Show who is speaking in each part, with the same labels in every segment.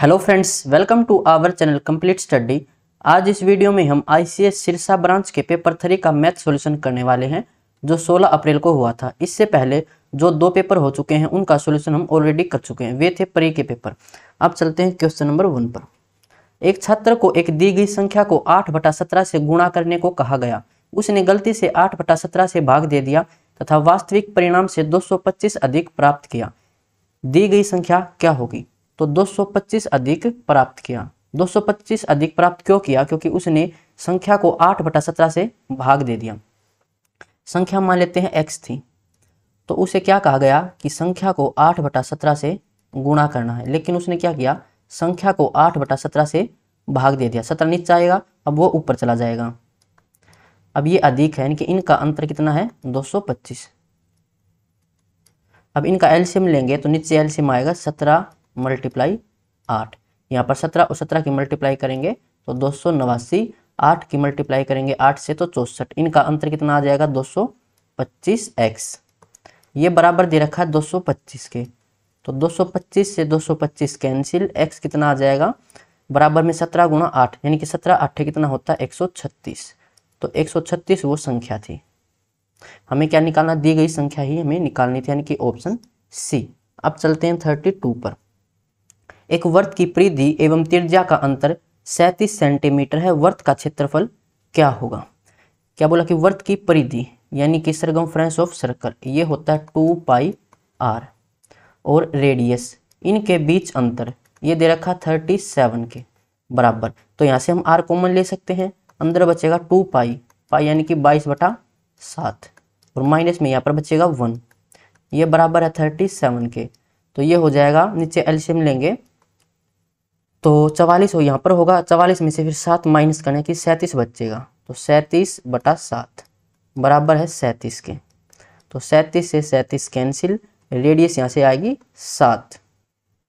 Speaker 1: hello friends welcome to our channel complete study आज इस video में हम आईसीएस सिरसा ब्रांच के पेपर थ्री का मैथ सॉल्यूशन करने वाले हैं जो 16 अप्रैल को हुआ था इससे पहले जो दो पेपर हो चुके हैं उनका सॉल्यूशन हम ऑलरेडी कर चुके हैं वे थे परी के पेपर अब चलते हैं क्वेश्चन नंबर वन पर एक छात्र को एक दी गई संख्या को आठ बटा सत्रह से गुणा करने को कहा गया उसने गलती से आठ बटा सत्रह से भाग दे दिया तथा वास्तविक परिणाम से दो अधिक प्राप्त किया दी गई संख्या क्या होगी तो 225 अधिक प्राप्त किया 225 अधिक प्राप्त क्यों किया क्योंकि उसने संख्या को आठ बटा सत्रह से भाग दे दिया संख्या मान लेते हैं एक्स थी तो उसे क्या कहा गया कि संख्या को आठ बटा सत्रह से गुणा करना है लेकिन उसने क्या किया संख्या को आठ बटा सत्रह से भाग दे दिया सत्रह नीचे आएगा अब वो ऊपर चला जाएगा अब ये अधिक है यानी कि इनका अंतर कितना है दो अब इनका एलसीएम लेंगे तो नीचे एलसीएम आएगा सत्रह मल्टीप्लाई आठ यहाँ पर सत्रह और सत्रह की मल्टीप्लाई करेंगे तो दो सौ नवासी आठ की मल्टीप्लाई करेंगे आठ से तो चौसठ इनका अंतर कितना आ जाएगा दो सौ पच्चीस एक्स ये बराबर दे रखा है दो सौ पच्चीस के तो दो सौ पच्चीस से दो सौ पच्चीस कैंसिल एक्स कितना आ जाएगा बराबर में सत्रह गुणा आठ यानी कि सत्रह आठ कितना होता है एक सौ छत्तीस तो एक सौ छत्तीस वो संख्या थी हमें क्या निकालना दी गई संख्या ही हमें निकालनी थी यानी कि ऑप्शन सी अब चलते हैं थर्टी टू पर एक वर्त की परिधि एवं त्रिज्या का अंतर सैतीस सेंटीमीटर है वर्त का क्षेत्रफल क्या होगा क्या बोला कि वर्त की परिधि यानी कि सरगम फ्रेंस ऑफ सर्कल ये होता है टू पाई आर और रेडियस इनके बीच अंतर ये दे रखा थर्टी सेवन के बराबर तो यहाँ से हम आर कॉमन ले सकते हैं अंदर बचेगा टू पाई पाई यानी कि बाईस बटा सात और माइनस में यहाँ पर बचेगा वन ये बराबर है थर्टी सेवन के तो ये हो जाएगा नीचे एल्शियम लेंगे तो चवालीस हो यहाँ पर होगा चवालीस में से फिर सात माइनस करने की सैंतीस बचेगा तो सैंतीस बटा सात बराबर है सैंतीस के तो सैंतीस से सैंतीस कैंसिल रेडियस यहाँ से आएगी सात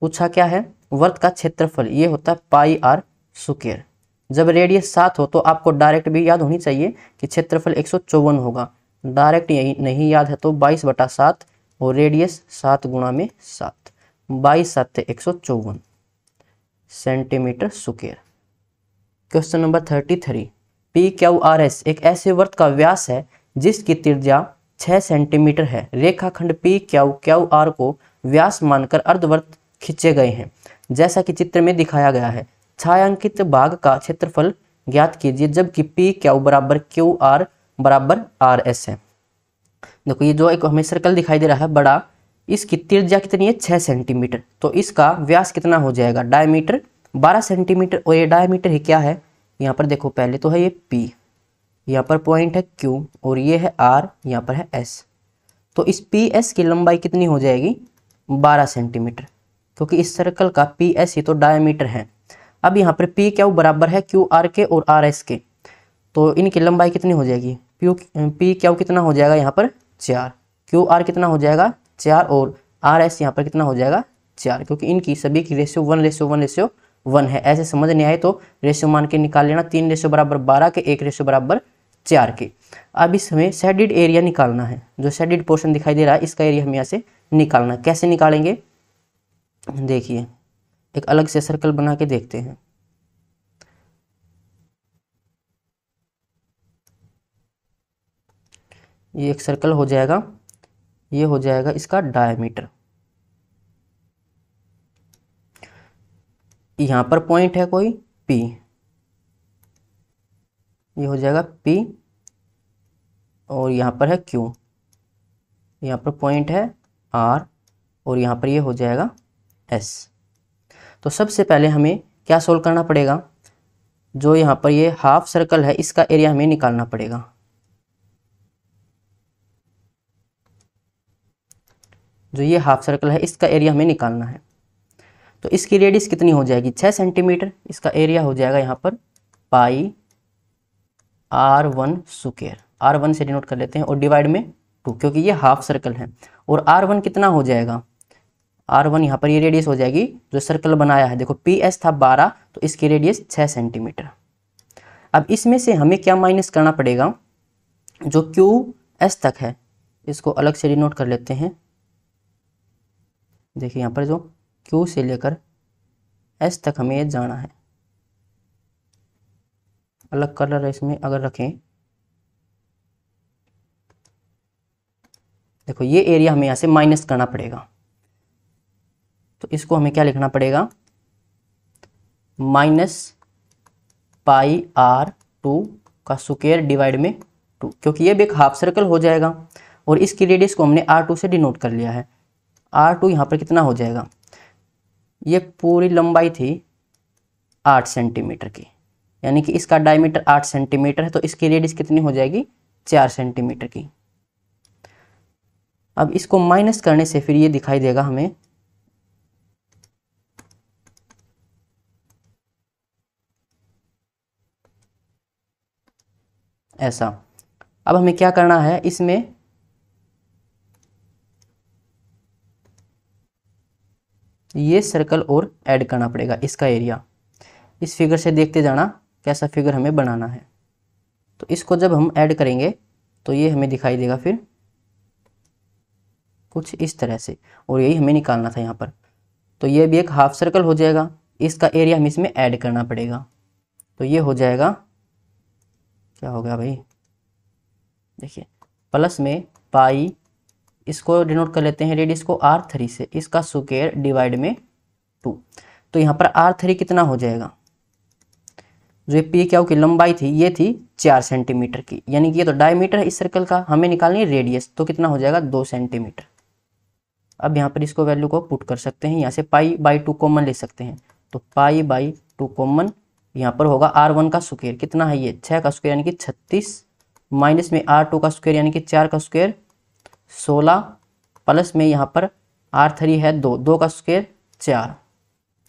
Speaker 1: पूछा क्या है वर्त का क्षेत्रफल ये होता है पाई आर सुकेर जब रेडियस सात हो तो आपको डायरेक्ट भी याद होनी चाहिए कि क्षेत्रफल एक होगा डायरेक्ट यही नहीं याद है तो बाईस बटा सात और रेडियस सात गुणा में सात बाईस सात एक सौ चौवन centimetre square question number thirty three P Q R S एक ऐसे वर्त का व्यास है जिसकी त्रिज्या 6 सेंटीमीटर है रेखाखंड पी क्यू क्यू आर को व्यास मानकर अर्धवर्त खींचे गए हैं जैसा कि चित्र में दिखाया गया है छायांकित भाग का क्षेत्रफल ज्ञात कीजिए जबकि पी क्यू बराबर क्यू आर बराबर आर एस है देखो ये जो एक हमें सर्कल दिखाई दे रहा है बड़ा इसकी त्रिज्या कितनी है छः सेंटीमीटर तो इसका व्यास कितना हो जाएगा डायमीटर बारह सेंटीमीटर और ये डायमीटर ही क्या है यहाँ पर देखो पहले तो है ये पी यहाँ पर पॉइंट है क्यू और ये है आर यहाँ पर है एस तो इस पी एस की लंबाई कितनी हो जाएगी बारह सेंटीमीटर क्योंकि इस सर्कल का पी एस ही तो डायमीटर है अब यहाँ पर पी क्या बराबर है क्यू आर के और आर एस के तो इनकी लंबाई कितनी हो जाएगी पी क्या कितना हो जाएगा यहाँ पर चार क्यू आर कितना हो जाएगा चार और आर एस यहाँ पर कितना हो जाएगा चार क्योंकि इनकी सभी की ratio one ratio one ratio one है ऐसे समझ नहीं आए तो रेशियो मान के निकाल लेना तीन रेशियो बराबर बारह के एक रेशियो बराबर चार के अब इस हमें सेडिड एरिया निकालना है जो सेडिड पोर्शन दिखाई दे रहा है इसका एरिया हम यहाँ से निकालना है कैसे निकालेंगे देखिए एक अलग से सर्कल बना के देखते हैं ये एक सर्कल हो जाएगा ये हो जाएगा इसका डायमीटर यहां पर पॉइंट है कोई पी ये हो जाएगा पी और यहां पर है क्यू यहां पर पॉइंट है आर और यहां पर ये यह हो जाएगा एस तो सबसे पहले हमें क्या सोल्व करना पड़ेगा जो यहां पर ये यह हाफ सर्कल है इसका एरिया हमें निकालना पड़ेगा जो ये हाफ सर्कल है इसका एरिया हमें निकालना है तो इसकी रेडियस कितनी हो जाएगी छः सेंटीमीटर इसका एरिया हो जाएगा यहाँ पर pi r one square r one से डिनोट कर लेते हैं और डिवाइड में टू क्योंकि ये हाफ सर्कल है और आर वन कितना हो जाएगा आर वन यहाँ पर ये रेडियस हो जाएगी जो सर्कल बनाया है देखो पी एस था बारह तो इसकी रेडियस छः सेंटीमीटर अब इसमें से हमें क्या माइनस करना पड़ेगा जो क्यू एस तक है इसको अलग से डिनोट कर लेते हैं देखिए यहाँ पर जो क्यू से लेकर एस तक हमें ये जाना है अलग कलर इसमें अगर रखें देखो ये एरिया हमें यहाँ से माइनस करना पड़ेगा तो इसको हमें क्या लिखना पड़ेगा माइनस पाई आर टू का सुकेयर डिवाइड में टू क्योंकि ये भी एक हाफ सर्कल हो जाएगा और इसकी रेडियस को हमने आर टू से डिनोट कर लिया है आर टू यहाँ पर कितना हो जाएगा ये पूरी लंबाई थी आठ सेंटीमीटर की यानी कि इसका डायमीटर आठ सेंटीमीटर है तो इसकी रेडियस कितनी हो जाएगी चार सेंटीमीटर की अब इसको माइनस करने से फिर ये दिखाई देगा हमें ऐसा अब हमें क्या करना है इसमें ये सर्कल और ऐड करना पड़ेगा इसका एरिया इस फिगर से देखते जाना कैसा फिगर हमें बनाना है तो इसको जब हम ऐड करेंगे तो ये हमें दिखाई देगा फिर कुछ इस तरह से और यही हमें निकालना था यहाँ पर तो ये भी एक हाफ सर्कल हो जाएगा इसका एरिया हमें इसमें ऐड करना पड़ेगा तो ये हो जाएगा क्या हो गया भाई देखिए प्लस में पाई इसको डिनोट कर लेते हैं रेडियस को आर थ्री से इसका सुकेयर डिवाइड में टू तो यहाँ पर आर थ्री कितना हो जाएगा जो ये पी क्या होगी लंबाई थी ये थी चार सेंटीमीटर की यानी कि ये तो डायमीटर है इस सर्कल का हमें निकालनी है रेडियस तो कितना हो जाएगा दो सेंटीमीटर अब यहाँ पर इसको वैल्यू को पुट कर सकते हैं यहाँ से पाई बाई टू कॉमन ले सकते हैं तो पाई बाई टू कॉमन यहाँ पर होगा आर वन का स्क्वेयर कितना है ये छः का स्क्वेयर यानी कि छत्तीस माइनस में आर टू का स्क्वेयर यानी कि चार का स्क्वेयर सोलह प्लस में यहाँ पर आर थ्री है दो दो का स्क्वेयर चार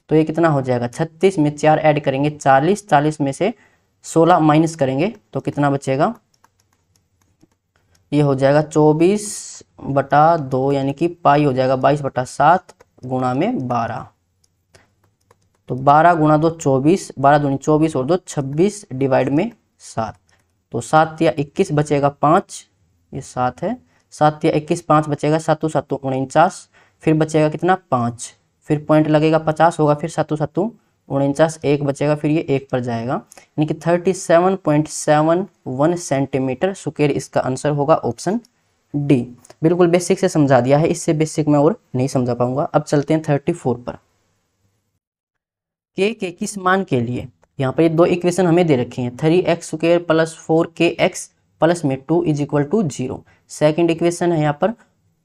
Speaker 1: तो ये कितना हो जाएगा छत्तीस में चार ऐड करेंगे चालीस चालीस में से सोलह माइनस करेंगे तो कितना बचेगा ये हो जाएगा चौबीस बटा दो यानी कि पाई हो जाएगा बाईस बटा सात गुणा में बारह तो बारह गुणा दो चौबीस बारह दूनी चौबीस और दो छब्बीस डिवाइड में सात तो सात या इक्कीस बचेगा पांच ये सात है सात या इक्कीस पाँच बचेगा सातों सातों उनचास फिर बचेगा कितना पाँच फिर पॉइंट लगेगा पचास होगा फिर सातु सातों उनचास एक बचेगा फिर ये एक पर जाएगा यानी कि thirty seven point seven one centimetre square इसका आंसर होगा ऑप्शन डी बिल्कुल बेसिक से समझा दिया है इससे बेसिक मैं और नहीं समझा पाऊंगा अब चलते हैं थर्टी फोर पर के के किस मान के लिए यहाँ पर ये दो इक्वेशन हमें दे रखी हैं three x square plus four के एक्स प्लस में two is equal to zero second equation है यहाँ पर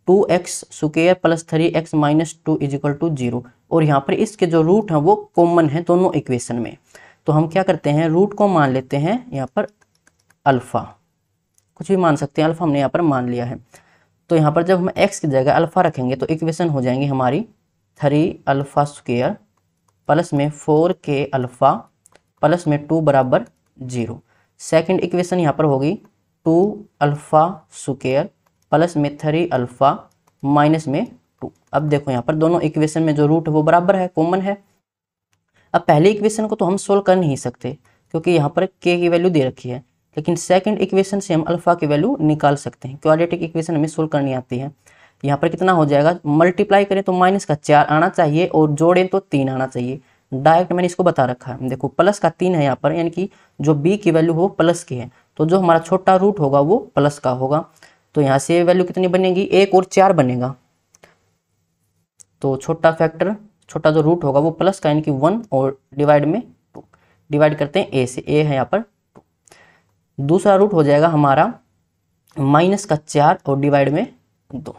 Speaker 1: two x square plus three x minus two is equal to zero और यहाँ पर इसके जो रूट हैं वो कॉमन है दोनों इक्वेशन में तो हम क्या करते हैं रूट को मान लेते हैं यहाँ पर अल्फ़ा कुछ भी मान सकते हैं अल्फ़ा हमने यहाँ पर मान लिया है तो यहाँ पर जब हम एक्स की जगह अल्फ़ा रखेंगे तो इक्वेशन हो जाएंगे हमारी थ्री अल्फ़ा स्क्र प्लस में फोर के अल्फ़ा प्लस में टू बराबर जीरो सेकेंड इक्वेशन यहाँ पर होगी टू अल्फ़ा सुकेयर प्लस में थ्री अल्फ़ा माइनस में टू अब देखो यहाँ पर दोनों इक्वेशन में जो रूट है वो बराबर है कॉमन है अब पहले इक्वेशन को तो हम सोल्व कर नहीं सकते क्योंकि यहाँ पर के की वैल्यू दे रखी है लेकिन सेकंड इक्वेशन से हम अल्फ़ा की वैल्यू निकाल सकते हैं क्वाड्रेटिक इक्वेशन हमें सोल्व करनी आती है यहाँ पर कितना हो जाएगा मल्टीप्लाई करें तो माइनस का चार आना चाहिए और जोड़ें तो तीन आना चाहिए डायरेक्ट मैंने इसको बता रखा है देखो प्लस का तीन है यहाँ पर यानी कि जो बी की वैल्यू हो प्लस की है तो जो हमारा छोटा रूट होगा वो प्लस का होगा तो यहाँ से वैल्यू कितनी बनेगी एक और चार बनेगा तो छोटा फैक्टर छोटा जो रूट होगा वो प्लस का यानी कि वन और डिवाइड में टू डिवाइड करते हैं ए से ए है यहाँ पर टू दूसरा रूट हो जाएगा हमारा माइनस का चार और डिवाइड में दो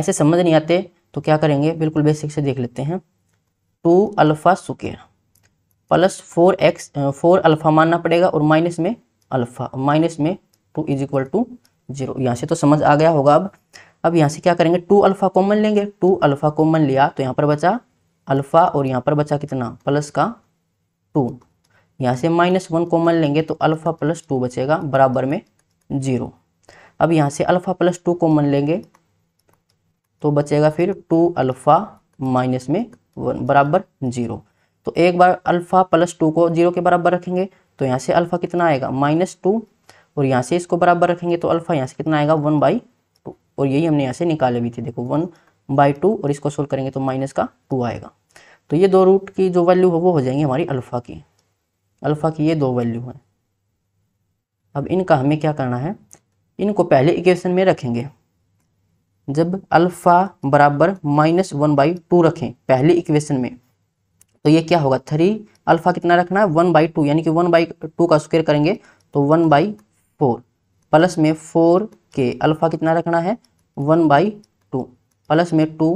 Speaker 1: ऐसे समझ नहीं आते तो क्या करेंगे बिल्कुल बेसिक से देख लेते हैं two alpha square plus four x four alpha मानना पड़ेगा और माइनस में अल्फ़ा माइनस में two is equal to zero यहाँ से तो समझ आ गया होगा अब अब यहाँ से क्या करेंगे टू अल्फ़ा कॉमन लेंगे टू अल्फ़ा कॉमन लिया तो यहाँ पर बचा अल्फ़ा और यहाँ पर बचा कितना प्लस का टू यहाँ से माइनस वन कॉमन लेंगे तो अल्फ़ा प्लस टू बचेगा बराबर में जीरो अब यहाँ से अल्फ़ा प्लस टू कॉमन लेंगे तो बचेगा फिर टू अल्फ़ा माइनस में वन बराबर जीरो तो एक बार अल्फ़ा प्लस टू को जीरो के बराबर रखेंगे तो यहाँ से अल्फ़ा कितना आएगा माइनस टू और यहाँ से इसको बराबर रखेंगे तो अल्फ़ा यहाँ से कितना आएगा वन बाई टू और यही हमने यहाँ से निकाले भी थे देखो वन बाई टू और इसको सोल्व करेंगे तो माइनस का टू आएगा तो ये दो रूट की जो वैल्यू है वो हो जाएंगी हमारी अल्फ़ा की अल्फ़ा की ये दो वैल्यू है अब इनका हमें क्या करना है इनको पहले इक्वेशन में रखेंगे जब अल्फ़ा बराबर माइनस वन बाई टू रखें पहले इक्वेशन में तो ये क्या होगा थ्री अल्फा कितना रखना है वन बाई टू यानी कि वन बाई टू का स्क्वेयर करेंगे तो वन बाई फोर प्लस में फोर के अल्फा कितना रखना है वन बाई टू प्लस में टू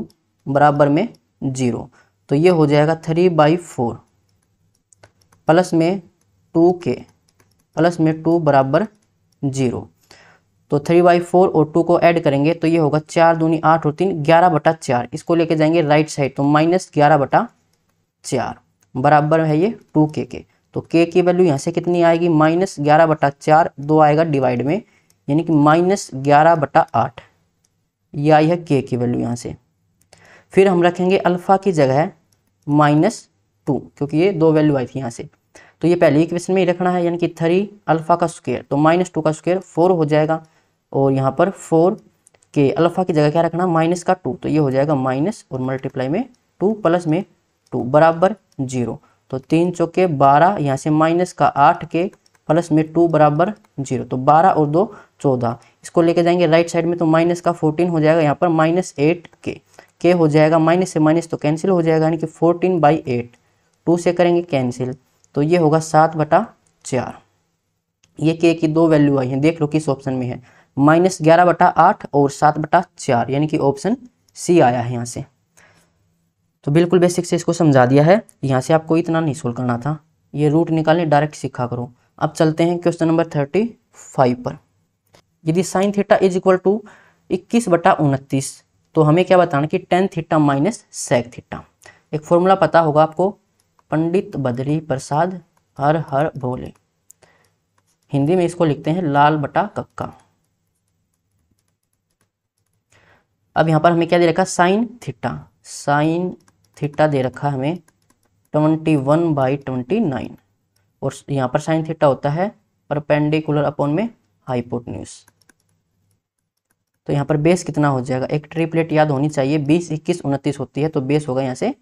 Speaker 1: बराबर में जीरो तो ये हो जाएगा थ्री बाई फोर प्लस में टू के प्लस में टू बराबर जीरो तो थ्री बाई फोर और टू को ऐड करेंगे तो ये होगा चार दूनी आठ और तीन ग्यारह बटा चार इसको लेके जाएंगे राइट साइड तो माइनस ग्यारह बटा चार बराबर है ये टू के के तो के की वैल्यू यहाँ से कितनी आएगी माइनस ग्यारह बटा चार दो आएगा डिवाइड में यानी कि माइनस ग्यारह बटा आठ ये आई है के की वैल्यू यहाँ से फिर हम रखेंगे अल्फ़ा की जगह माइनस टू क्योंकि ये दो वैल्यू आई थी यहाँ से तो ये पहले इक्वेशन में ही रखना है यानी कि थ्री अल्फ़ा का स्क्वेयर तो माइनस टू का स्क्वेयर फोर हो जाएगा और यहाँ पर फोर के अल्फ़ा की जगह क्या रखना माइनस का टू तो ये हो जाएगा माइनस और मल्टीप्लाई में टू प्लस में टू बराबर जीरो तो तीन चौके बारह यहाँ से माइनस का आठ के प्लस में टू बराबर जीरो तो बारह और दो चौदह इसको लेके जाएंगे राइट साइड में तो माइनस का फोर्टीन हो जाएगा यहाँ पर माइनस एट के के हो जाएगा माइनस से माइनस तो कैंसिल हो जाएगा यानी कि फोर्टीन बाई एट टू से करेंगे कैंसिल तो ये होगा सात बटा चार ये के की दो वैल्यू आई है देख लो किस ऑप्शन में है माइनस ग्यारह बटा आठ और सात बटा चार यानी कि ऑप्शन सी आया है यहाँ से तो बिल्कुल बेसिक से इसको समझा दिया है यहाँ से आपको इतना नहीं सोल्व करना था ये रूट निकालने डायरेक्ट सीखा करो अब चलते हैं क्वेश्चन नंबर थर्टी फाइव पर यदि sine theta is equal to इक्कीस बटा उनतीस तो हमें क्या बताना कि tan theta minus sec theta एक फॉर्मूला पता होगा आपको पंडित बदरी प्रसाद हर हर भोले हिंदी में इसको लिखते हैं लाल बटा कक्का अब यहां पर हमें क्या दे रखा साइन थीटा साइन थीटा दे रखा हमें twenty one by twenty nine और यहाँ पर साइन थीटा होता है परपेंडिकुलर अपॉन में हाइपोटन्यूज तो यहाँ पर बेस कितना हो जाएगा एक ट्रिपलेट याद होनी चाहिए बीस इक्कीस उनतीस होती है तो बेस होगा यहाँ से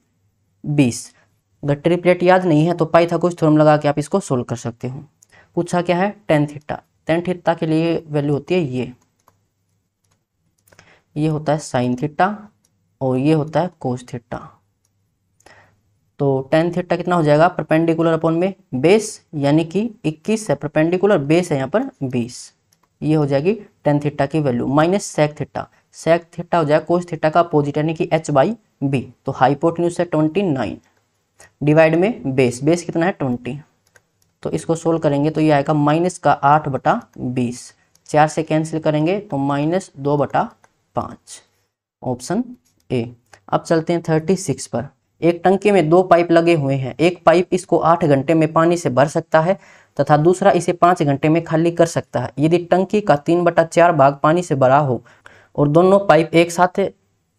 Speaker 1: बीस अगर ट्रिपलेट याद नहीं है तो पाइथागोरस थ्योरम लगा के आप इसको सोल्व कर सकते हो पूछा क्या है टेन थीटा टेन थीटा के लिए वैल्यू होती है ये ये होता है साइन थीटा और ये होता है कोस थीटा तो टेन थीटा कितना हो जाएगा परपेंडिकुलर अपॉन में बेस यानी कि 21 है परपेंडिकुलर बेस है यहाँ पर 20 ये हो जाएगी टेन थीटा की value minus sec theta sec theta हो जाएगा कोस थीटा का अपोजिट यानी कि एच बाई बी तो हाइपोटन्यूज है ट्वेंटी नाइन डिवाइड में बेस बेस कितना है ट्वेंटी तो इसको सोल्व करेंगे तो ये आएगा माइनस का आठ बटा बीस चार से कैंसिल करेंगे तो माइनस दो बटा पाँच ऑप्शन ए अब चलते हैं थर्टी सिक्स पर एक टंकी में दो पाइप लगे हुए हैं एक पाइप इसको आठ घंटे में पानी से भर सकता है तथा दूसरा इसे पाँच घंटे में खाली कर सकता है यदि टंकी का तीन बटा चार भाग पानी से भरा हो और दोनों पाइप एक साथ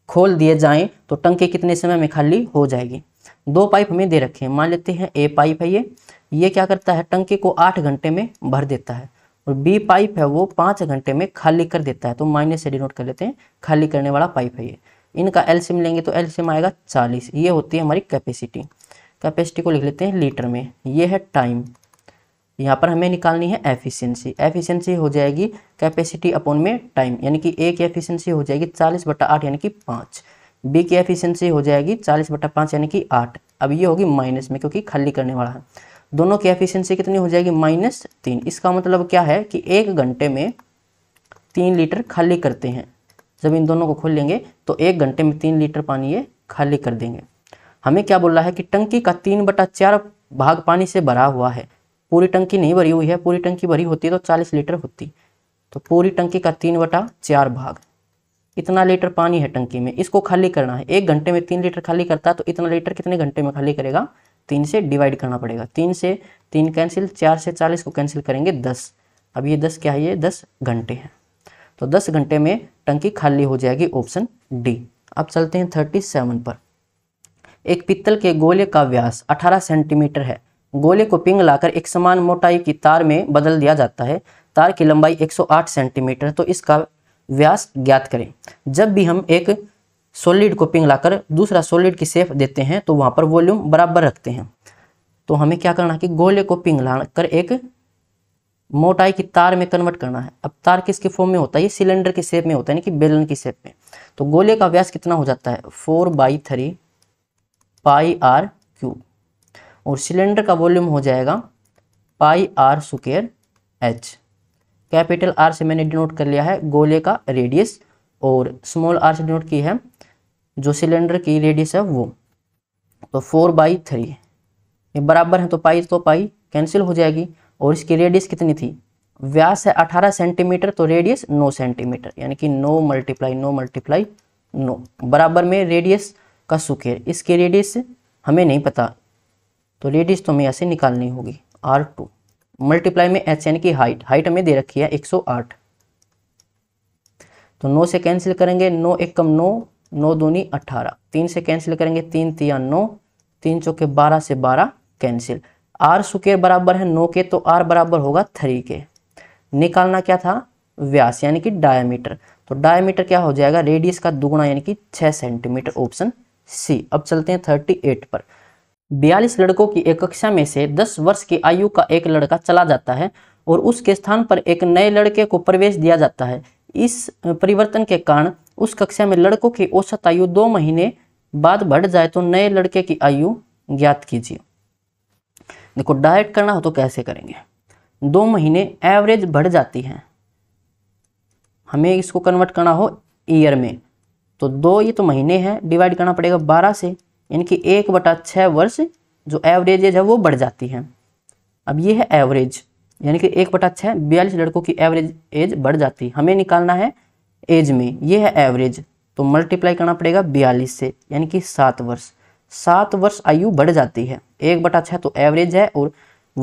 Speaker 1: खोल दिए जाएं तो टंकी कितने समय में खाली हो जाएगी दो पाइप हमें दे रखे हैं मान लेते हैं ए पाइप है ये ये क्या करता है टंकी को आठ घंटे में भर देता है और बी पाइप है वो पाँच घंटे में खाली कर देता है तो माइनस से डिनोट कर लेते हैं खाली करने वाला पाइप है ये इनका एलसीएम लेंगे तो एलसीएम आएगा चालीस ये होती है हमारी कैपेसिटी कैपेसिटी को लिख लेते हैं लीटर में ये है टाइम यहाँ पर हमें निकालनी है एफिशिएंसी एफिशिएंसी हो जाएगी कैपेसिटी अपॉन में टाइम यानी कि ए की एफिशिएंसी हो जाएगी चालीस बटा आठ यानी कि पाँच बी की एफिशिएंसी हो जाएगी चालीस बटा पाँच यानी कि आठ अब ये होगी माइनस में क्योंकि खाली करने वाला है दोनों की एफिशिएंसी कितनी हो जाएगी माइनस तीन इसका मतलब क्या है कि एक घंटे में तीन लीटर खाली करते हैं जब इन दोनों को खोल लेंगे तो एक घंटे में तीन लीटर पानी ये खाली कर देंगे हमें क्या बोला है कि टंकी का तीन बटा चार भाग पानी से भरा हुआ है पूरी टंकी नहीं भरी हुई है पूरी टंकी भरी होती तो चालीस लीटर होती तो पूरी टंकी का तीन बटा चार भाग इतना लीटर पानी है टंकी में इसको खाली करना है एक घंटे में तीन लीटर खाली करता है तो इतना लीटर कितने घंटे में खाली करेगा तीन से डिवाइड करना पड़ेगा तीन से तीन कैंसिल चार से चालीस को कैंसिल करेंगे दस अब ये दस क्या है ये दस घंटे हैं तो दस घंटे में टंकी खाली हो जाएगी ऑप्शन डी अब चलते हैं थर्टी सेवन पर एक पित्तल के गोले का व्यास अठारह सेंटीमीटर है गोले को पिंग लाकर एक समान मोटाई की तार में बदल दिया जाता है तार की लंबाई 108 सेंटीमीटर तो इसका व्यास ज्ञात करें जब भी हम एक सॉलिड को पिंग लाकर दूसरा सॉलिड की सेफ देते हैं तो वहाँ पर वॉल्यूम बराबर रखते हैं तो हमें क्या करना कि गोले को पिंग ला कर एक मोटाई की तार में कन्वर्ट करना है अब तार किसके फॉर्म में होता है ये सिलेंडर के शेप में होता है यानी कि बेलन की शेप में तो गोले का व्यास कितना हो जाता है four by three pi r cube और सिलेंडर का वॉल्यूम हो जाएगा pi r square h capital r से मैंने डिनोट कर लिया है गोले का रेडियस और स्मॉल आर से डिनोट की है जो सिलेंडर की रेडियस है वो तो फोर बाई थ्री ये बराबर है तो पाई तो पाई कैंसिल हो जाएगी और इसकी रेडियस कितनी थी व्यास है 18 सेंटीमीटर तो रेडियस 9 सेंटीमीटर यानी कि 9 मल्टीप्लाई 9 मल्टीप्लाई 9 बराबर में रेडियस का सुखेर इसके रेडियस हमें नहीं पता तो रेडियस तो हमें यहाँ से निकालनी होगी आर टू मल्टीप्लाई में एच यानी कि हाइट हाइट हमें दे रखी है 108 तो 9 से कैंसिल करेंगे 9 एक कम नौ नौ दूनी अट्ठारह तीन से कैंसिल करेंगे तीन तिया नौ तीन चौके बारह से बारह कैंसिल आर सुकेर बराबर है नो के तो आर बराबर होगा थ्री के निकालना क्या था व्यास यानी कि डायमीटर तो डायमीटर क्या हो जाएगा रेडियस का दुगुना यानी कि छः सेंटीमीटर ऑप्शन सी अब चलते हैं थर्टी एट पर बयालीस लड़कों की एक कक्षा में से दस वर्ष की आयु का एक लड़का चला जाता है और उसके स्थान पर एक नए लड़के को प्रवेश दिया जाता है इस परिवर्तन के कारण उस कक्षा में लड़कों की औसत आयु दो महीने बाद बढ़ जाए तो नए लड़के की आयु ज्ञात कीजिए देखो डाइट करना हो तो कैसे करेंगे दो महीने एवरेज बढ़ जाती है हमें इसको कन्वर्ट करना हो ईयर में तो दो ये तो महीने हैं डिवाइड करना पड़ेगा बारह से यानी कि एक बटा छः वर्ष जो एवरेज एज है वो बढ़ जाती है अब ये है एवरेज यानी कि एक बटा छः बयालीस लड़कों की एवरेज एज बढ़ जाती है हमें निकालना है एज में ये है एवरेज तो मल्टीप्लाई करना पड़ेगा बयालीस से यानी कि सात वर्ष सात वर्ष आयु बढ़ जाती है एक बटा छः तो एवरेज है और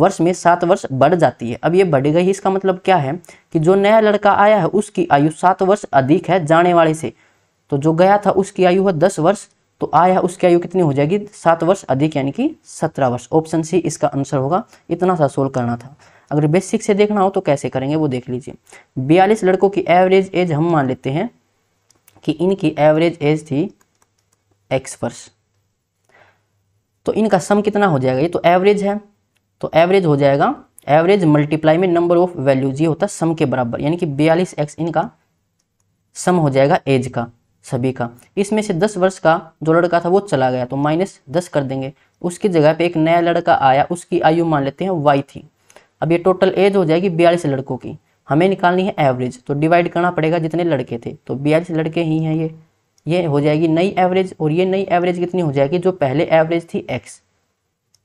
Speaker 1: वर्ष में सात वर्ष बढ़ जाती है अब ये बढ़ गई इसका मतलब क्या है कि जो नया लड़का आया है उसकी आयु सात वर्ष अधिक है जाने वाले से तो जो गया था उसकी आयु है दस वर्ष तो आया उसकी आयु कितनी हो जाएगी सात वर्ष अधिक यानी कि सत्रह वर्ष ऑप्शन सी इसका आंसर होगा इतना सा सोल्व करना था अगर बेसिक से देखना हो तो कैसे करेंगे वो देख लीजिए बयालीस लड़कों की एवरेज एज हम मान लेते हैं कि इनकी एवरेज एज थी एक्स वर्ष तो इनका सम कितना हो जाएगा ये तो एवरेज है तो एवरेज हो जाएगा एवरेज मल्टीप्लाई में नंबर ऑफ वैल्यूज ये होता है सम के बराबर यानी कि बयालीस एक्स इनका सम हो जाएगा एज का सभी का इसमें से दस वर्ष का जो लड़का था वो चला गया तो माइनस दस कर देंगे उसकी जगह पे एक नया लड़का आया उसकी आयु मान लेते हैं वाई थी अब ये टोटल एज हो जाएगी बयालीस लड़कों की हमें निकालनी है एवरेज तो डिवाइड करना पड़ेगा जितने लड़के थे तो बयालीस लड़के ही हैं ये ये हो जाएगी नई एवरेज और ये नई एवरेज कितनी हो जाएगी जो पहले एवरेज थी एक्स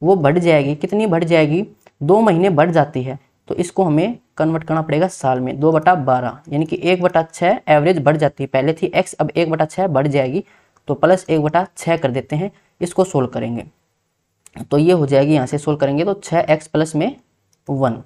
Speaker 1: वो बढ़ जाएगी कितनी बढ़ जाएगी दो महीने बढ़ जाती है तो इसको हमें कन्वर्ट करना पड़ेगा साल में दो बटा बारह यानी कि एक बटा छः एवरेज बढ़ जाती है पहले थी एक्स अब एक बटा छः बढ़ जाएगी तो प्लस एक बटा छः कर देते हैं इसको सोल्व करेंगे तो ये हो जाएगी यहाँ से सोल्व करेंगे तो छः एक्स प्लस में वन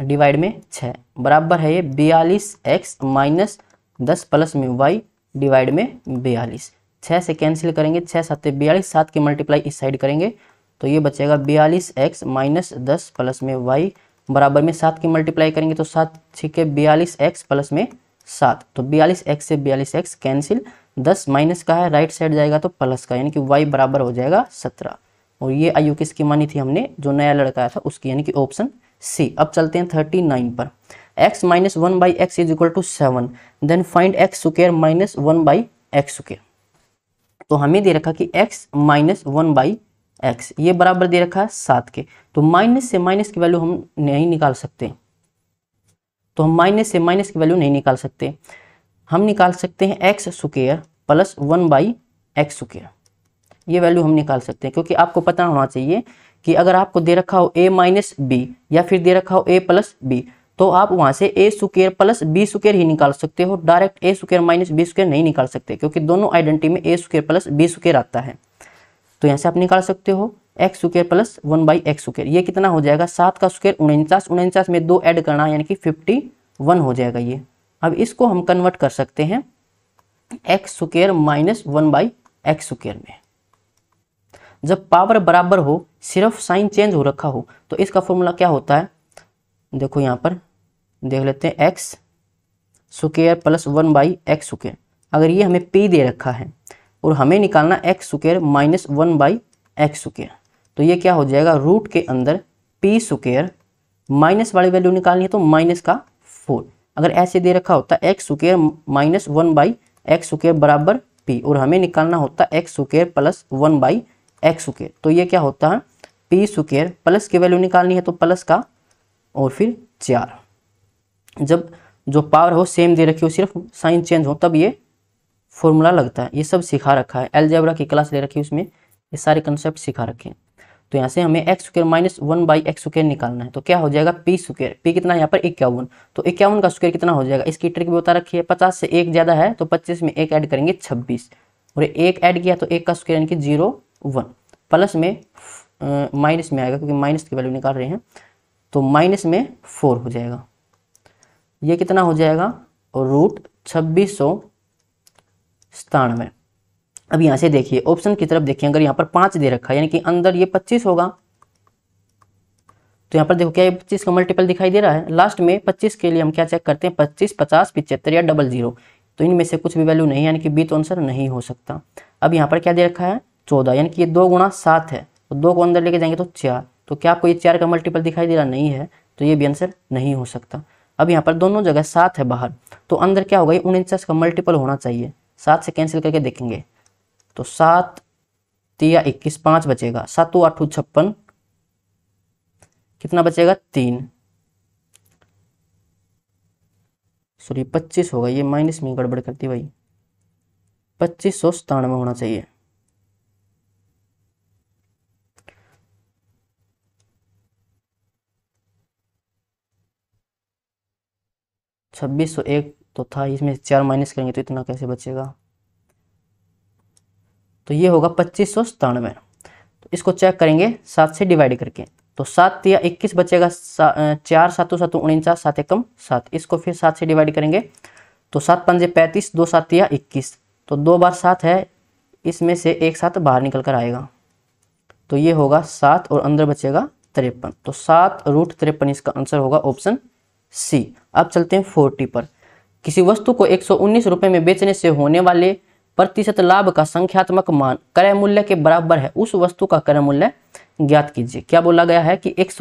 Speaker 1: डिवाइड में छः बराबर है ये बयालीस एक्स माइनस दस प्लस में वाई डिवाइड में बयालीस छः से कैंसिल करेंगे छः सात बयालीस सात की मल्टीप्लाई इस साइड करेंगे तो ये बचेगा बयालीस एक्स माइनस दस प्लस में वाई बराबर में सात की मल्टीप्लाई करेंगे तो सात छिके बयालीस एक्स प्लस में सात तो बयालीस एक्स से बयालीस एक्स कैंसिल दस माइनस का है राइट साइड जाएगा तो प्लस का यानी कि वाई बराबर हो जाएगा सत्रह और ये आयु किसकी मानी थी हमने जो नया लड़का आया था उसकी यानी कि ऑप्शन सी अब चलते हैं थर्टी नाइन पर x minus one by x is equal to seven then find x square minus one by x square तो हमें दे रखा कि x minus one by x ये बराबर दे रखा है सात के तो माइनस से माइनस की वैल्यू हम नहीं निकाल सकते तो हम माइनस से माइनस की वैल्यू नहीं निकाल सकते हम निकाल सकते हैं x square plus one by x square ये वैल्यू हम निकाल सकते हैं क्योंकि आपको पता होना चाहिए कि अगर आपको दे रखा हो ए माइनस बी या फिर दे रखा हो ए प्लस बी तो आप वहां से a square plus b square ही निकाल सकते हो direct a square minus b square नहीं निकाल सकते क्योंकि दोनों आइडेंटिटी में a square plus b square आता है तो यहाँ से आप निकाल सकते हो x square plus one by x square ये कितना हो जाएगा सात का स्क्र उनचास उनचास में दो ऐड करना यानी कि फिफ्टी वन हो जाएगा ये अब इसको हम कन्वर्ट कर सकते हैं x square minus one by x square में जब पावर बराबर हो सिर्फ साइन चेंज हो रखा हो तो इसका फॉर्मूला क्या होता है देखो यहाँ पर देख लेते हैं x square plus one by x square अगर ये हमें पी दे रखा है और हमें निकालना x square minus one by x square तो ये क्या हो जाएगा रूट के अंदर पी सुकेयर माइनस वाली वैल्यू निकालनी है तो माइनस का फोर अगर ऐसे दे रखा होता x square minus one by x square बराबर पी और हमें निकालना होता x square plus one by x square तो ये क्या होता है पी सुकेयर प्लस की वैल्यू निकालनी है तो प्लस का और फिर चार जब जो पावर हो सेम दे रखी हो सिर्फ साइन चेंज हो तब ये फॉर्मूला लगता है ये सब सिखा रखा है एलजेब्रा की क्लास ले रखी है उसमें ये सारे कंसेप्ट सिखा रखे हैं तो यहाँ से हमें x square minus one by x square निकालना है तो क्या हो जाएगा पी स्क्र पी कितना है यहाँ पर इक्यावन तो इक्यावन का स्क्वेयर कितना हो जाएगा इसकी ट्रिक भी बता रखी है पचास से एक ज़्यादा है तो पच्चीस में एक ऐड करेंगे छब्बीस और एक ऐड किया तो एक का स्क्र यानी कि जीरो वन प्लस में माइनस में आएगा क्योंकि माइनस की वैल्यू निकाल रहे हैं तो माइनस में फोर हो जाएगा ये कितना हो जाएगा रूट छब्बीस सौ सतानवे अब यहाँ से देखिए ऑप्शन की तरफ देखिए अगर यहाँ पर पाँच दे रखा है यानी कि अंदर ये पच्चीस होगा तो यहाँ पर देखो क्या ये पच्चीस का मल्टीपल दिखाई दे रहा है लास्ट में पच्चीस के लिए हम क्या चेक करते हैं पच्चीस पचास पिचहत्तर या डबल जीरो तो इनमें से कुछ भी वैल्यू नहीं यानी कि बी तो आंसर नहीं हो सकता अब यहाँ पर क्या दे रखा है चौदह यानी कि ये दो गुणा सात है तो दो को अंदर लेके जाएंगे तो चार तो क्या आपको ये चार का मल्टीपल दिखाई दे रहा नहीं है तो ये भी आंसर नहीं हो सकता अब यहाँ पर दोनों जगह सात है बाहर तो अंदर क्या होगा ये उनचास का मल्टीपल होना चाहिए सात से कैंसिल करके देखेंगे तो सात तिया इक्कीस पाँच बचेगा सातों आठों छप्पन कितना बचेगा तीन सॉरी पच्चीस होगा ये माइनस में गड़बड़ करती भाई पच्चीस सौ सतानवे होना चाहिए छब्बीस सौ एक तो था इसमें चार माइनस करेंगे तो इतना कैसे बचेगा तो ये होगा पच्चीस सौ सतानवे तो इसको चेक करेंगे सात से डिवाइड करके तो सात या इक्कीस बचेगा सा, चार सातों सातों उनचास सात एकम सात इसको फिर सात से डिवाइड करेंगे तो सात पंजे पैंतीस दो सात या इक्कीस तो दो बार सात है इसमें से एक साथ बाहर निकल कर आएगा तो ये होगा सात और अंदर बचेगा तिरपन तो सात रूट तिरपन इसका आंसर होगा ऑप्शन सी अब चलते हैं फोर्टी पर किसी वस्तु को एक रुपए में बेचने से होने वाले प्रतिशत लाभ का संख्यात्मक मान क्रय मूल्य के बराबर है उस वस्तु का क्रय मूल्य ज्ञात कीजिए क्या बोला गया है कि एक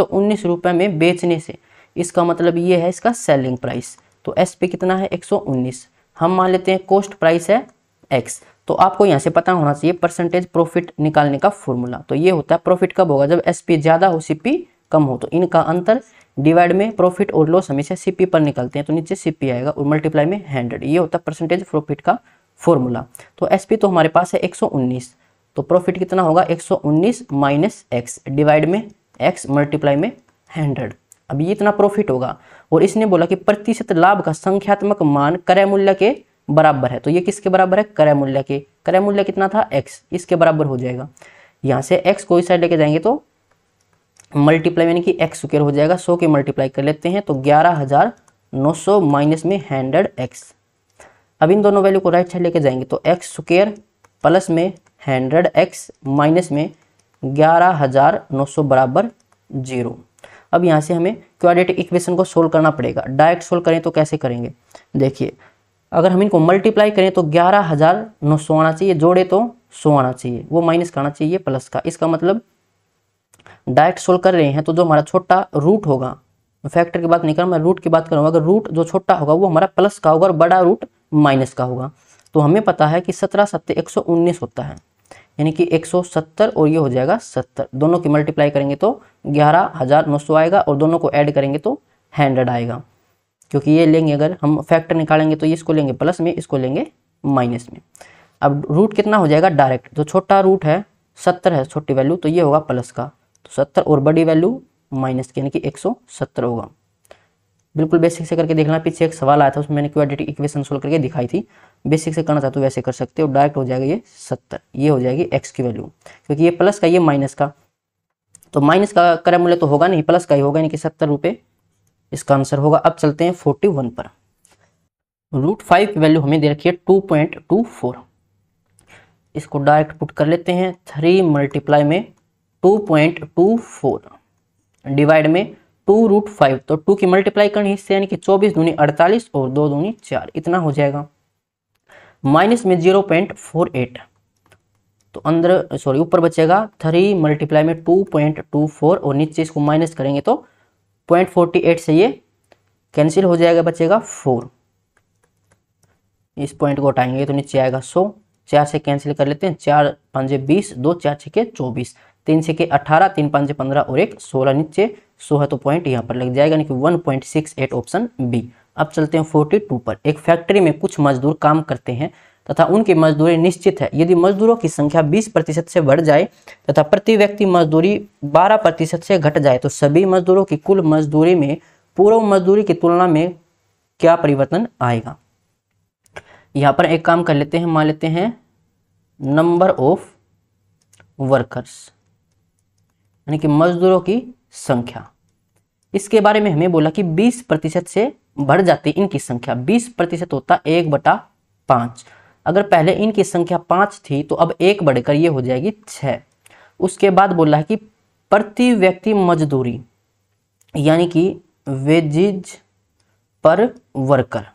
Speaker 1: रुपए में बेचने से इसका मतलब ये है इसका सेलिंग प्राइस तो एस पे कितना है 119 हम मान लेते हैं कोस्ट प्राइस है एक्स तो आपको यहाँ से पता होना चाहिए परसेंटेज प्रॉफिट निकालने का फॉर्मूला तो ये होता है प्रॉफिट कब होगा जब एस पी ज़्यादा हो सी पी कम हो तो इनका अंतर डिवाइड में प्रॉफिट और लॉस हमेशा सीपी पर निकलते हैं तो नीचे सीपी आएगा और मल्टीप्लाई में हंड्रेड ये होता है परसेंटेज प्रॉफिट का फॉर्मूला तो एसपी तो हमारे पास है 119 तो प्रॉफिट कितना होगा 119 माइनस एक्स डिवाइड में एक्स मल्टीप्लाई में हंड्रेड अब ये इतना प्रॉफिट होगा और इसने बोला कि प्रतिशत लाभ का संख्यात्मक मान क्रय मूल्य के बराबर है तो ये किसके बराबर है क्रय मूल्य के क्रय मूल्य कितना था एक्स इसके बराबर हो जाएगा यहाँ से एक्स को इस साइड लेके जाएंगे तो मल्टीप्लाई यानी कि एक्स स्क्र हो जाएगा सौ के मल्टीप्लाई कर लेते हैं तो ग्यारह हज़ार नौ सौ माइनस में हंड्रेड एक्स अब इन दोनों वैल्यू को राइट साइड लेके जाएंगे तो एक्स स्क्र प्लस में हंड्रेड एक्स माइनस में ग्यारह हज़ार नौ सौ बराबर जीरो अब यहाँ से हमें क्वाड्रेट इक्वेशन को सोल्व करना पड़ेगा डायरेक्ट सोल्व करें तो कैसे करेंगे देखिए अगर हम इनको मल्टीप्लाई करें तो ग्यारह हज़ार नौ सौ आना चाहिए जोड़े तो सौ आना चाहिए वो माइनस करना चाहिए प्लस का इसका मतलब डायरेक्ट सोल्व कर रहे हैं तो जो हमारा छोटा रूट होगा फैक्टर की बात नहीं कर मैं रूट की बात करूँगा अगर रूट जो छोटा होगा वो हमारा प्लस का होगा और बड़ा रूट माइनस का होगा तो हमें पता है कि सत्रह सत्तर एक सौ उन्नीस होता है यानी कि एक सौ सत्तर और ये हो जाएगा सत्तर दोनों की मल्टीप्लाई करेंगे तो ग्यारह हज़ार नौ सौ आएगा और दोनों को ऐड करेंगे तो हंड्रेड आएगा क्योंकि ये लेंगे अगर हम फैक्टर निकालेंगे तो ये इसको लेंगे प्लस में इसको लेंगे माइनस में अब रूट कितना हो जाएगा डायरेक्ट जो छोटा रूट है सत्तर है छोटी वैल्यू तो ये होगा प्लस का तो सत्तर और बड़ी वैल्यू माइनस की यानी कि एक होगा बिल्कुल बेसिक से करके देखना पीछे एक सवाल आया था उसमें मैंने क्वाड्रेटिक इक्वेशन सोल्व करके दिखाई थी बेसिक से करना चाहते हो वैसे कर सकते हो डायरेक्ट हो जाएगा ये सत्तर ये हो जाएगी एक्स की वैल्यू क्योंकि ये प्लस का ये माइनस का तो माइनस का क्रय मूल्य तो होगा नहीं प्लस का ही होगा यानी कि सत्तर रुपये इसका आंसर होगा अब चलते हैं फोर्टी वन पर रूट फाइव की वैल्यू हमें दे रखी है टू पॉइंट टू फोर इसको डायरेक्ट पुट कर लेते हैं थ्री मल्टीप्लाई में two point two four divide में टू रूट फाइव तो टू की मल्टीप्लाई करनी इससे यानी कि चौबीस दूनी अड़तालीस और दो दूनी चार इतना हो जाएगा माइनस में जीरो पॉइंट फोर एट तो अंदर सॉरी ऊपर बचेगा थ्री मल्टीप्लाई में टू पॉइंट टू फोर और नीचे इसको माइनस करेंगे तो पॉइंट फोर्टी एट से ये कैंसिल हो जाएगा बचेगा फोर इस पॉइंट को हटाएंगे तो नीचे आएगा सौ चार से कैंसिल कर लेते हैं चार पाँच बीस दो चार छः चौबीस तीन से के अठारह तीन पाँच पंद्रह और एक सोलह नीचे सोह तो पॉइंट यहाँ पर लग जाएगा यानी कि one point six eight option b अब चलते हैं फोर्टी टू पर एक फैक्ट्री में कुछ मजदूर काम करते हैं तथा उनकी मजदूरी निश्चित है यदि मजदूरों की संख्या बीस प्रतिशत से बढ़ जाए तथा प्रति व्यक्ति मजदूरी बारह प्रतिशत से घट जाए तो सभी मजदूरों की कुल मजदूरी में पूर्व मजदूरी की तुलना में क्या परिवर्तन आएगा यहाँ पर एक काम कर लेते हैं मान लेते हैं नंबर ऑफ वर्कर्स यानी कि मजदूरों की संख्या इसके बारे में हमें बोला कि 20 प्रतिशत से बढ़ जाती इनकी संख्या 20 प्रतिशत होता एक बटा पांच अगर पहले इनकी संख्या पांच थी तो अब एक बढ़कर ये हो जाएगी छ उसके बाद बोला है कि प्रति व्यक्ति मजदूरी यानी कि वेजिज पर वर्कर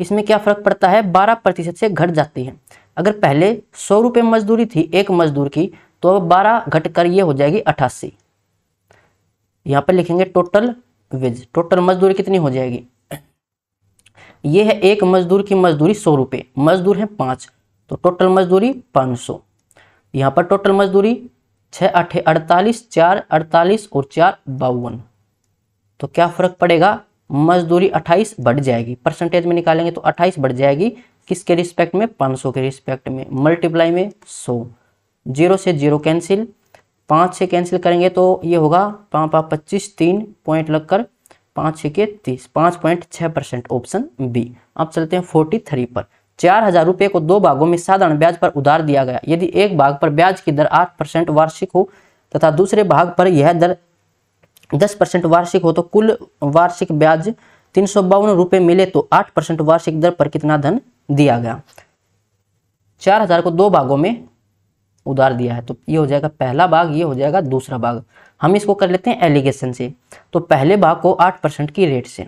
Speaker 1: इसमें क्या फ़र्क पड़ता है बारह प्रतिशत से घट जाती है अगर पहले सौ रुपये मजदूरी थी एक मजदूर की तो बारह घट कर ये हो जाएगी अट्ठासी यहाँ पर लिखेंगे टोटल वेज टोटल मजदूरी कितनी हो जाएगी ये है एक मजदूर की मजदूरी सौ रुपये मजदूर है पाँच तो टोटल मजदूरी पाँच सौ यहाँ पर टोटल मजदूरी छः अठे अड़तालीस चार अड़तालीस और चार बावन तो क्या फ़र्क पड़ेगा मजदूरी अट्ठाईस बढ़ जाएगी परसेंटेज में निकालेंगे तो अट्ठाईस बढ़ जाएगी किसके रिस्पेक्ट में पाँच सौ के रिस्पेक्ट में मल्टीप्लाई में सौ जीरो से जीरो कैंसिल पाँच से कैंसिल करेंगे तो ये होगा पाँच पाँच पच्चीस तीन पॉइंट लगकर पाँच छः के तीस पाँच पॉइंट छः परसेंट ऑप्शन बी अब चलते हैं फोर्टी थ्री पर चार हजार रुपये को दो भागों में साधारण ब्याज पर उधार दिया गया यदि एक भाग पर ब्याज की दर आठ परसेंट वार्षिक हो तथा दूसरे भाग पर यह दर दस परसेंट वार्षिक हो तो कुल वार्षिक ब्याज तीन सौ बावन रुपये मिले तो आठ परसेंट वार्षिक दर पर कितना धन दिया गया चार हजार को दो भागों में उधार दिया है तो ये हो जाएगा पहला भाग ये हो जाएगा दूसरा भाग हम इसको कर लेते हैं एलिगेशन से तो पहले भाग को आठ परसेंट की रेट से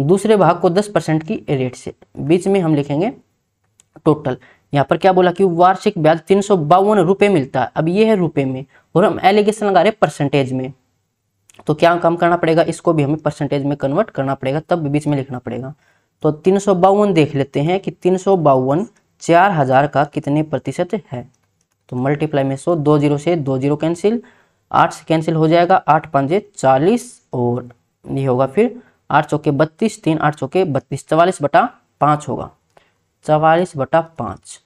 Speaker 1: दूसरे भाग को दस परसेंट की रेट से बीच में हम लिखेंगे टोटल यहाँ पर क्या बोला कि वार्षिक ब्याज तीन सौ बावन रुपये मिलता है अब ये है रुपये में और हम एलिगेशन लगा रहे परसेंटेज में तो क्या काम करना पड़ेगा इसको भी हमें परसेंटेज में कन्वर्ट करना पड़ेगा तब बीच में लिखना पड़ेगा तो तीन देख लेते हैं कि तीन चार हजार का कितने प्रतिशत है तो मल्टीप्लाई में सो दो जीरो से दो जीरो कैंसिल आठ से कैंसिल हो जाएगा आठ पंजे चालीस और ये होगा फिर आठ चौके बत्तीस तीन आठ चौके बत्तीस चवालीस बटा पाँच होगा चवालीस बटा पाँच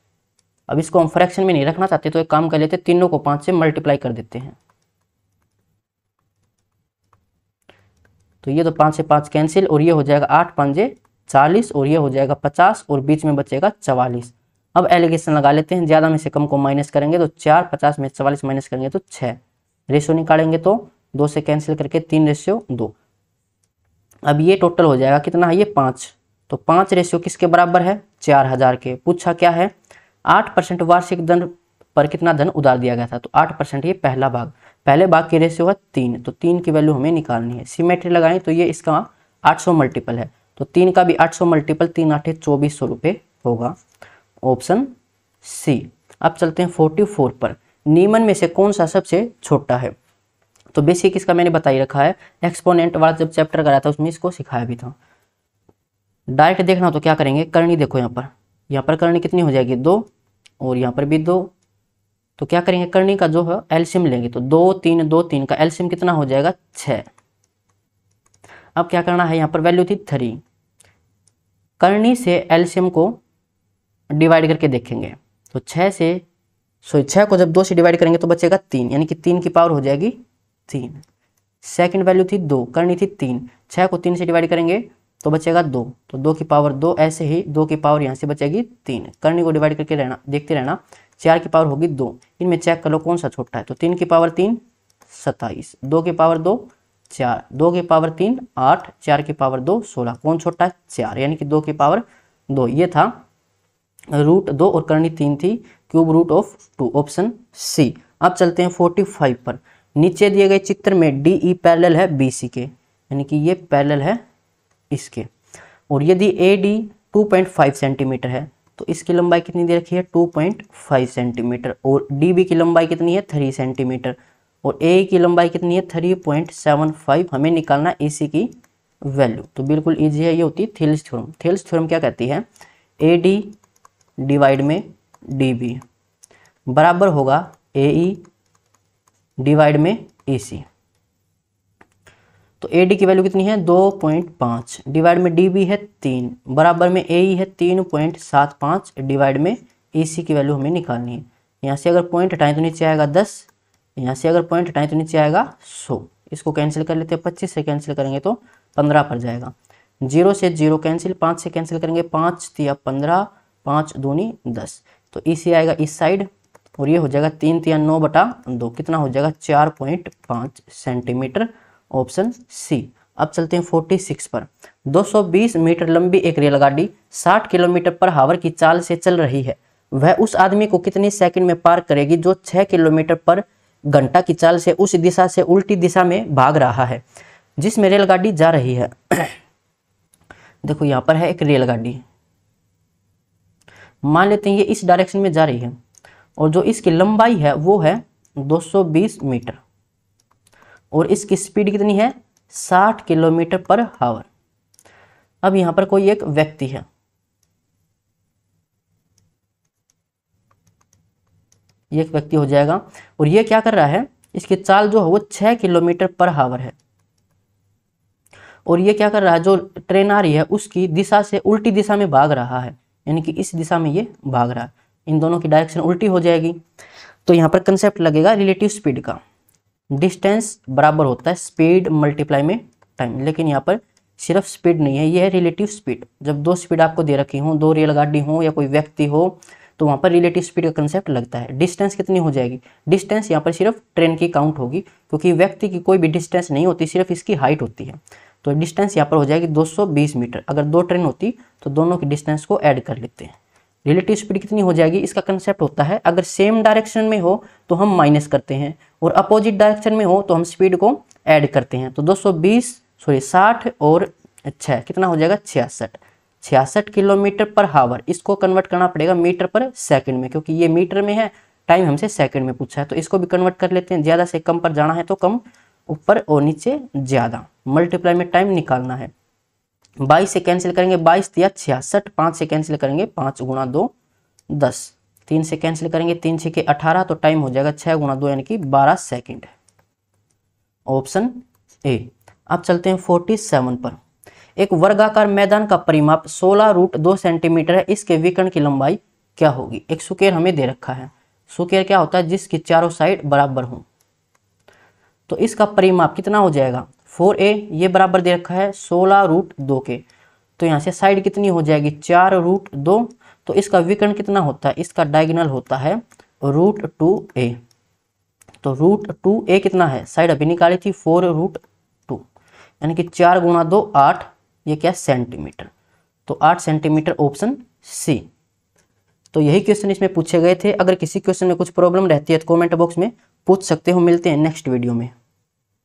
Speaker 1: अब इसको हम फ्रैक्शन में नहीं रखना चाहते तो एक काम कर लेते तीनों को पाँच से मल्टीप्लाई कर देते हैं तो ये तो पाँच से पाँच कैंसिल और ये हो जाएगा आठ पंजे चालीस और ये हो जाएगा पचास और बीच में बचेगा चवालीस अब एलिगेशन लगा लेते हैं ज़्यादा में से कम को माइनस करेंगे तो चार पचास में चवालीस माइनस करेंगे तो छह रेशियो निकालेंगे तो दो से कैंसिल करके तीन रेशियो दो अब ये टोटल हो जाएगा कितना है ये पांच तो पांच रेशियो किसके बराबर है चार हज़ार के पूछा क्या है आठ परसेंट वार्षिक दर पर कितना धन उधार दिया गया था तो आठ परसेंट ये पहला भाग पहले भाग की रेशियो है तीन तो तीन की वैल्यू हमें निकालनी है सीमेट्री लगाएं तो ये इसका आठ सौ मल्टीपल है तो तीन का भी आठ सौ मल्टीपल तीन आठे चौबीस सौ रुपये होगा ऑप्शन सी अब चलते हैं फोर्टी फोर पर नीमन में से कौन सा सबसे छोटा है तो बेसिक इसका मैंने बता ही रखा है एक्सपोनेंट वाला जब चैप्टर कराया था उसमें इसको सिखाया भी था डायरेक्ट देखना तो क्या करेंगे करनी देखो यहाँ पर यहाँ पर करनी कितनी हो जाएगी दो और यहाँ पर भी दो तो क्या करेंगे करनी का जो है एल्सियम लेंगे तो दो तीन दो तीन का एल्सियम कितना हो जाएगा छः अब क्या करना है यहाँ पर वैल्यू थी थ्री करनी से एल्शियम को डिवाइड करके देखेंगे तो छः से सॉरी छः को जब दो से डिवाइड करेंगे तो बचेगा तीन यानी कि तीन की पावर हो जाएगी तीन सेकंड वैल्यू थी दो करनी थी तीन छः को तीन से डिवाइड करेंगे तो बचेगा दो तो दो की पावर दो ऐसे ही दो की पावर यहाँ से बचेगी तीन करनी को डिवाइड करके रहना देखते रहना चार की पावर होगी दो इनमें चेक कर लो कौन सा छोटा है तो तीन की पावर तीन सत्ताईस दो की पावर दो चार दो की पावर तीन आठ चार की पावर दो सोलह कौन छोटा है चार यानी कि दो की पावर दो ये था रूट दो और करनी तीन थी cube root of two option c अब चलते हैं फोर्टी फाइव पर नीचे दिए गए चित्र में डी ई पैरल है बी सी के यानी कि ये पैरल है इसके और यदि A D two point five centimetre है तो इसकी लंबाई कितनी दे रखी है टू पॉइंट फाइव सेंटीमीटर और डी बी की लंबाई कितनी है थ्री सेंटीमीटर और ए e की लंबाई कितनी है थ्री पॉइंट सेवन फाइव हमें निकालना ए सी की वैल्यू तो बिल्कुल ईजी है ये होती है थेल्स थ्योरम थेल्स थ्योरम क्या कहती है ए डी डिवाइड में डी बी बराबर होगा ए ई e डिवाइड में ई सी तो ए डी की वैल्यू कितनी है दो पॉइंट पाँच डिवाइड में डी बी है तीन बराबर में ए ई e है तीन पॉइंट सात पाँच डिवाइड में ई सी की वैल्यू हमें निकालनी है यहाँ से अगर पॉइंट हटाएं तो नीचे आएगा दस यहाँ से अगर पॉइंट हटाएं तो नीचे आएगा सौ इसको कैंसिल कर लेते हैं पच्चीस से कैंसिल करेंगे तो पंद्रह पर जाएगा जीरो से जीरो कैंसिल पाँच से कैंसिल करेंगे पाँच तो या पंद्रह पाँच दूनी दस तो इस e ही आएगा इस साइड और ये हो जाएगा तीन तीन नौ बटा दो कितना हो जाएगा चार पॉइंट पाँच सेंटीमीटर ऑप्शन सी अब चलते हैं 46 पर 220 मीटर लंबी एक रेलगाड़ी 60 किलोमीटर पर हावर की चाल से चल रही है वह उस आदमी को कितने सेकंड में पार करेगी जो 6 किलोमीटर पर घंटा की चाल से उस दिशा से उल्टी दिशा में भाग रहा है जिसमें रेलगाड़ी जा रही है देखो यहाँ पर है एक रेलगाड़ी मान लेते हैं ये इस डायरेक्शन में जा रही है और जो इसकी लंबाई है वो है 220 मीटर और इसकी स्पीड कितनी है 60 किलोमीटर पर हावर अब यहां पर कोई एक व्यक्ति है एक व्यक्ति हो जाएगा और ये क्या कर रहा है इसकी चाल जो है वो छह किलोमीटर पर हावर है और ये क्या कर रहा है जो ट्रेन आ रही है उसकी दिशा से उल्टी दिशा में भाग रहा है यानी कि इस दिशा में ये भाग रहा है इन दोनों की डायरेक्शन उल्टी हो जाएगी तो यहाँ पर कंसेप्ट लगेगा रिलेटिव स्पीड का डिस्टेंस बराबर होता है स्पीड मल्टीप्लाई में टाइम लेकिन यहाँ पर सिर्फ स्पीड नहीं है ये है रिलेटिव स्पीड जब दो स्पीड आपको दे रखी हो दो रेलगाड़ी हो या कोई व्यक्ति हो तो वहाँ पर रिलेटिव स्पीड का कंसेप्ट लगता है डिस्टेंस कितनी हो जाएगी डिस्टेंस यहाँ पर सिर्फ ट्रेन की काउंट होगी क्योंकि व्यक्ति की कोई भी डिस्टेंस नहीं होती सिर्फ इसकी हाइट होती है तो डिस्टेंस यहाँ पर हो जाएगी 220 मीटर अगर दो ट्रेन होती तो दोनों की डिस्टेंस को ऐड कर लेते हैं रिलेटिव स्पीड कितनी हो जाएगी इसका कंसेप्ट होता है अगर सेम डायरेक्शन में हो तो हम माइनस करते हैं और अपोजिट डायरेक्शन में हो तो हम स्पीड को ऐड करते हैं तो 220 सॉरी 60 और छः कितना हो जाएगा छियासठ छियासठ किलोमीटर पर हावर इसको कन्वर्ट करना पड़ेगा मीटर पर सेकेंड में क्योंकि ये मीटर में है टाइम हमसे सेकेंड में पूछा है तो इसको भी कन्वर्ट कर लेते हैं ज़्यादा से कम पर जाना है तो कम ऊपर और नीचे ज़्यादा मल्टीप्लाई में टाइम निकालना है बाईस से कैंसिल करेंगे बाईस या छियासठ पाँच से कैंसिल करेंगे पाँच गुणा दो दस तीन से कैंसिल करेंगे तीन छः के अठारह तो टाइम हो जाएगा छः गुणा दो यानी कि बारह सेकेंड ऑप्शन ए अब चलते हैं फोर्टी सेवन पर एक वर्गाकार मैदान का परिमाप सोलह रूट दो सेंटीमीटर है इसके विकर्ण की लंबाई क्या होगी एक सुकेर हमें दे रखा है सुकेर क्या होता है जिसकी चारों साइड बराबर हों तो इसका परिमाप कितना हो जाएगा फोर ए ये बराबर दे रखा है सोलह रूट दो के तो यहाँ से साइड कितनी हो जाएगी चार रूट दो तो इसका विकर्ण कितना होता है इसका डायगनल होता है रूट टू ए तो रूट टू ए कितना है साइड अभी निकाली थी फोर रूट टू यानी कि चार गुणा दो आठ ये क्या सेंटीमीटर तो आठ सेंटीमीटर ऑप्शन सी तो यही क्वेश्चन इसमें पूछे गए थे अगर किसी क्वेश्चन में कुछ प्रॉब्लम रहती है तो कमेंट बॉक्स में पूछ सकते हो मिलते हैं नेक्स्ट वीडियो में